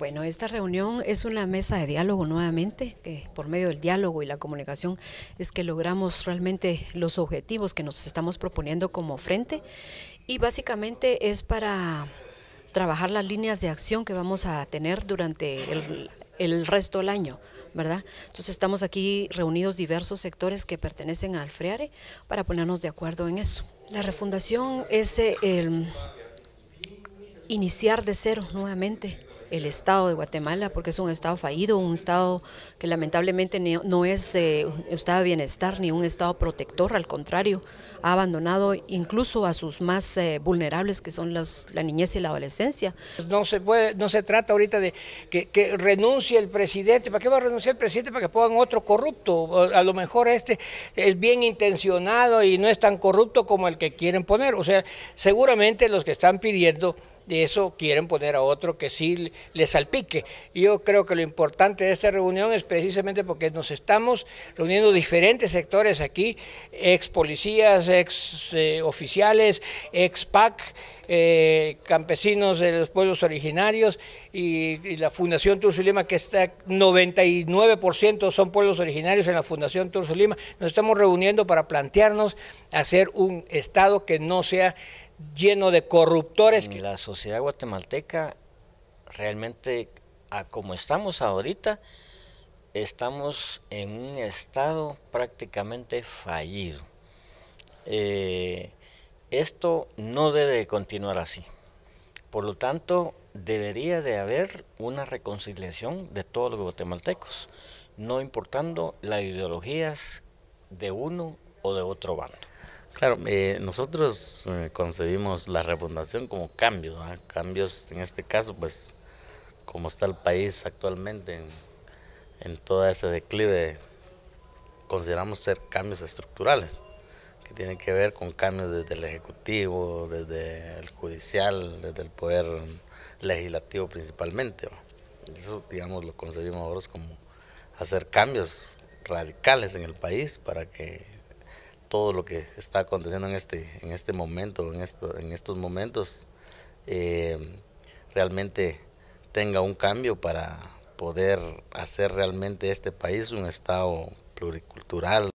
Bueno, esta reunión es una mesa de diálogo nuevamente, que por medio del diálogo y la comunicación es que logramos realmente los objetivos que nos estamos proponiendo como frente y básicamente es para trabajar las líneas de acción que vamos a tener durante el, resto del año, ¿verdad? Entonces estamos aquí reunidos diversos sectores que pertenecen al FREARE e para ponernos de acuerdo en eso. La refundación es eh, el iniciar de cero nuevamente el Estado de Guatemala, porque es un Estado fallido, un Estado que lamentablemente no es eh, un Estado de bienestar ni un Estado protector, al contrario, ha abandonado incluso a sus más eh, vulnerables, que son la niñez y la adolescencia. No se, puede, no se trata ahorita de que, que renuncie el presidente, ¿para qué va a renunciar el presidente? Para que pongan otro corrupto, a lo mejor este es bien intencionado y no es tan corrupto como el que quieren poner, o sea, seguramente los que están pidiendo de eso quieren poner a otro que sí les salpique. Yo creo que lo importante de esta reunión es precisamente porque nos estamos reuniendo diferentes sectores aquí, ex policías, ex eh, oficiales, ex PAC, eh, campesinos de los pueblos originarios y, la Fundación Tursulima, que está 99% son pueblos originarios en la Fundación Tursulima. Nos estamos reuniendo para plantearnos hacer un Estado que no sea lleno de corruptores. La sociedad guatemalteca realmente, a como estamos ahorita, estamos en un estado prácticamente fallido. Eh, esto no debe continuar así. Por lo tanto, debería de haber una reconciliación de todos los guatemaltecos, no importando las ideologías de uno o de otro bando. Claro, eh, nosotros eh, concebimos la refundación como cambios, ¿ah? cambios en este caso, pues como está el país actualmente en, todo ese declive, consideramos ser cambios estructurales, que tienen que ver con cambios desde el Ejecutivo, desde el Judicial, desde el Poder Legislativo principalmente. Eso, digamos, lo concebimos nosotros como hacer cambios radicales en el país para que todo lo que está aconteciendo en este, en este momento, en, en estos momentos, eh, realmente tenga un cambio para poder hacer realmente este país un estado pluricultural.